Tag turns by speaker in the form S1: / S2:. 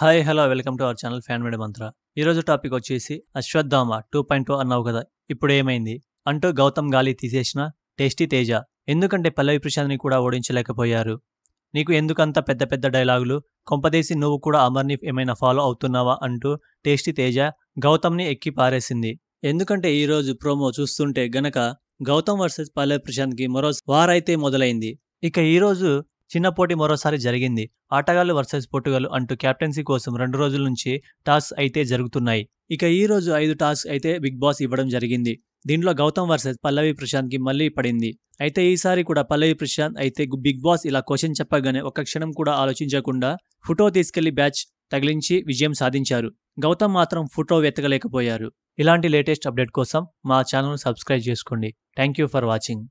S1: hi hello welcome to our channel fan made మంత్ర ఈరోజు topic వచ్చేసి అశ్వత్థామ టూ పాయింట్ టూ అన్నావు కదా ఇప్పుడు ఏమైంది అంటూ గౌతమ్ గాలి తీసేసిన టేస్టీ తేజ ఎందుకంటే పల్లవి ప్రశాంత్ని కూడా ఓడించలేకపోయారు నీకు ఎందుకంత పెద్ద పెద్ద డైలాగులు కొంపదేసి నువ్వు కూడా అమర్ని ఏమైనా ఫాలో అవుతున్నావా అంటూ టేస్టీ తేజ గౌతమ్ని ఎక్కి పారేసింది ఎందుకంటే ఈరోజు ప్రోమో చూస్తుంటే గనక గౌతమ్ వర్సెస్ పల్లవి ప్రశాంత్కి మరో వారైతే మొదలైంది ఇక ఈరోజు పోటీ మరోసారి జరిగింది ఆటగాళ్లు వర్సెస్ పోటుగాలు అంటూ క్యాప్టెన్సీ కోసం రెండు రోజుల నుంచి టాస్క్ అయితే జరుగుతున్నాయి ఇక ఈ రోజు ఐదు టాస్క్ అయితే బిగ్ బాస్ ఇవ్వడం జరిగింది దీంట్లో గౌతమ్ వర్సెస్ పల్లవి ప్రశాంత్ కి మళ్ళీ పడింది అయితే ఈసారి కూడా పల్లవి ప్రశాంత్ అయితే బిగ్ బాస్ ఇలా క్వశ్చన్ చెప్పగానే ఒక క్షణం కూడా ఆలోచించకుండా ఫోటో తీసుకెళ్లి బ్యాచ్ తగిలించి విజయం సాధించారు గౌతమ్ మాత్రం ఫోటో వెతకలేకపోయారు ఇలాంటి లేటెస్ట్ అప్డేట్ కోసం మా ఛానల్ సబ్స్క్రైబ్ చేసుకోండి థ్యాంక్ యూ ఫర్ వాచింగ్